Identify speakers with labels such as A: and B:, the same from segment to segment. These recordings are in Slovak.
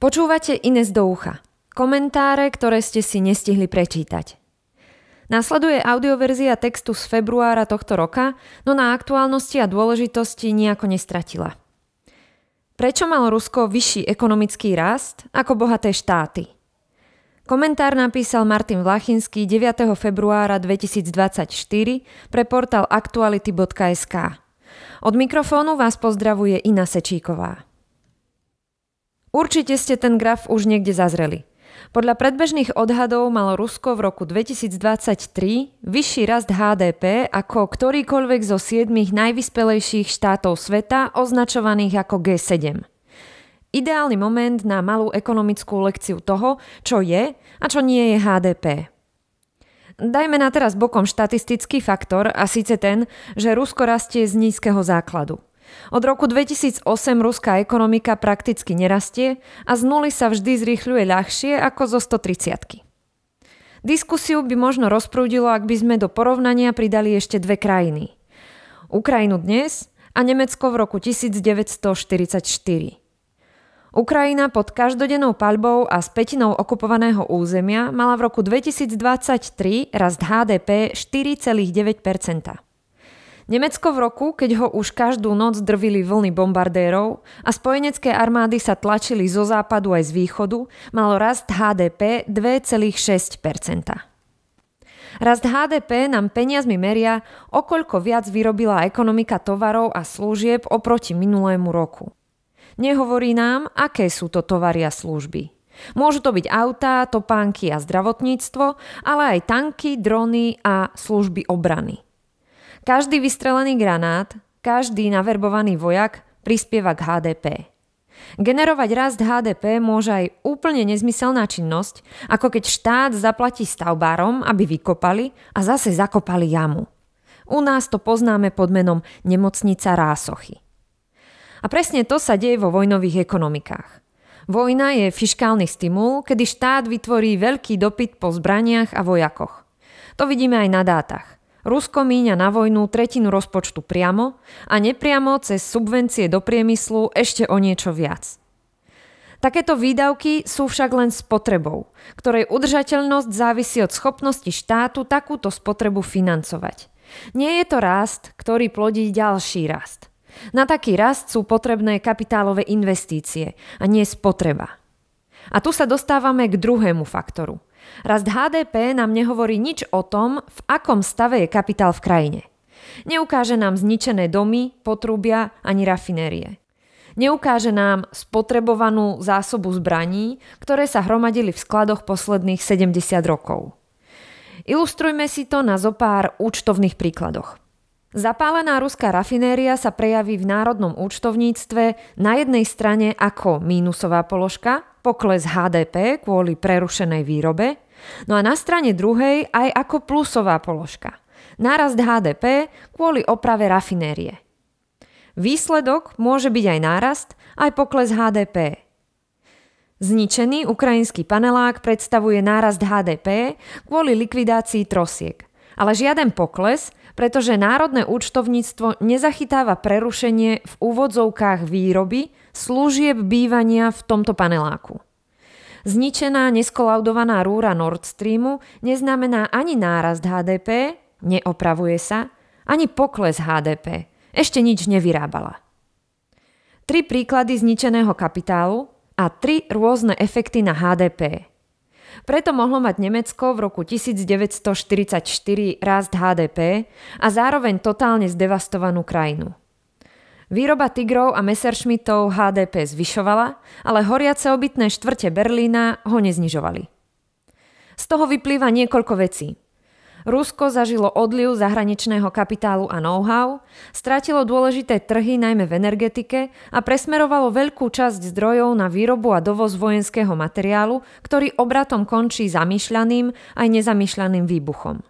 A: Počúvate Ines do ucha. Komentáre, ktoré ste si nestihli prečítať. Nasleduje audioverzia textu z februára tohto roka, no na aktuálnosti a dôležitosti nejako nestratila. Prečo mal Rusko vyšší ekonomický rast ako bohaté štáty? Komentár napísal Martin Vlachinský 9. februára 2024 pre portál aktuality.sk. Od mikrofónu vás pozdravuje Ina Sečíková. Určite ste ten graf už niekde zazreli. Podľa predbežných odhadov malo Rusko v roku 2023 vyšší rast HDP ako ktorýkoľvek zo siedmých najvyspelejších štátov sveta označovaných ako G7. Ideálny moment na malú ekonomickú lekciu toho, čo je a čo nie je HDP. Dajme na teraz bokom štatistický faktor a síce ten, že Rusko rastie z nízkeho základu. Od roku 2008 ruská ekonomika prakticky nerastie a z nuly sa vždy zrýchľuje ľahšie ako zo 130. Diskusiu by možno rozprúdilo, ak by sme do porovnania pridali ešte dve krajiny. Ukrajinu dnes a Nemecko v roku 1944. Ukrajina pod každodennou paľbou a spätinou okupovaného územia mala v roku 2023 rast HDP 4,9 Nemecko v roku, keď ho už každú noc drvili vlny bombardérov a spojenecké armády sa tlačili zo západu aj z východu, malo rast HDP 2,6 Rast HDP nám peniazmi meria, okoľko viac vyrobila ekonomika tovarov a služieb oproti minulému roku. Nehovorí nám, aké sú to tovary a služby. Môžu to byť autá, topánky a zdravotníctvo, ale aj tanky, drony a služby obrany. Každý vystrelený granát, každý naverbovaný vojak prispieva k HDP. Generovať rast HDP môže aj úplne nezmyselná činnosť, ako keď štát zaplatí stavbárom, aby vykopali a zase zakopali jamu. U nás to poznáme pod menom nemocnica rásochy. A presne to sa deje vo vojnových ekonomikách. Vojna je fiskálny stimul, kedy štát vytvorí veľký dopyt po zbraniach a vojakoch. To vidíme aj na dátach. Rusko míňa na vojnu tretinu rozpočtu priamo a nepriamo cez subvencie do priemyslu ešte o niečo viac. Takéto výdavky sú však len spotrebou, ktorej udržateľnosť závisí od schopnosti štátu takúto spotrebu financovať. Nie je to rast, ktorý plodí ďalší rast. Na taký rast sú potrebné kapitálové investície a nie spotreba. A tu sa dostávame k druhému faktoru. Rast HDP nám nehovorí nič o tom, v akom stave je kapitál v krajine. Neukáže nám zničené domy, potrubia ani rafinérie. Neukáže nám spotrebovanú zásobu zbraní, ktoré sa hromadili v skladoch posledných 70 rokov. Ilustrujme si to na zopár účtovných príkladoch. Zapálená ruská rafinéria sa prejaví v národnom účtovníctve na jednej strane ako mínusová položka pokles HDP kvôli prerušenej výrobe, no a na strane druhej aj ako plusová položka. Nárast HDP kvôli oprave rafinérie. Výsledok môže byť aj nárast, aj pokles HDP. Zničený ukrajinský panelák predstavuje nárast HDP kvôli likvidácii trosiek, ale žiaden pokles pretože národné účtovníctvo nezachytáva prerušenie v úvodzovkách výroby služieb bývania v tomto paneláku. Zničená neskolaudovaná rúra Nord Streamu neznamená ani nárast HDP, neopravuje sa, ani pokles HDP. Ešte nič nevyrábala. Tri príklady zničeného kapitálu a tri rôzne efekty na HDP. Preto mohlo mať Nemecko v roku 1944 rast HDP a zároveň totálne zdevastovanú krajinu. Výroba tigrov a Messerschmittov HDP zvyšovala, ale horiace obytné štvrte Berlína ho neznižovali. Z toho vyplýva niekoľko vecí. Rusko zažilo odliv zahraničného kapitálu a know-how, strátilo dôležité trhy najmä v energetike a presmerovalo veľkú časť zdrojov na výrobu a dovoz vojenského materiálu, ktorý obratom končí zamýšľaným aj nezamýšľaným výbuchom.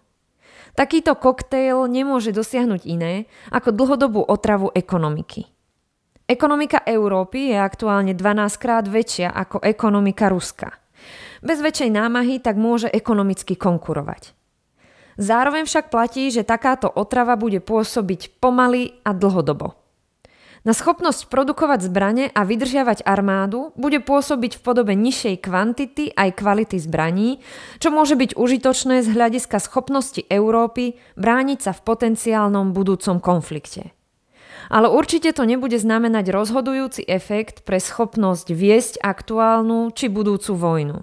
A: Takýto koktejl nemôže dosiahnuť iné ako dlhodobú otravu ekonomiky. Ekonomika Európy je aktuálne 12 krát väčšia ako ekonomika Ruska. Bez väčšej námahy tak môže ekonomicky konkurovať. Zároveň však platí, že takáto otrava bude pôsobiť pomaly a dlhodobo. Na schopnosť produkovať zbrane a vydržiavať armádu bude pôsobiť v podobe nižšej kvantity aj kvality zbraní, čo môže byť užitočné z hľadiska schopnosti Európy brániť sa v potenciálnom budúcom konflikte. Ale určite to nebude znamenať rozhodujúci efekt pre schopnosť viesť aktuálnu či budúcu vojnu.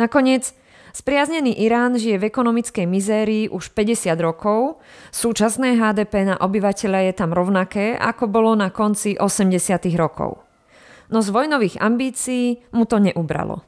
A: Nakoniec Spriaznený Irán žije v ekonomickej mizérii už 50 rokov, súčasné HDP na obyvateľa je tam rovnaké, ako bolo na konci 80. rokov. No z vojnových ambícií mu to neubralo.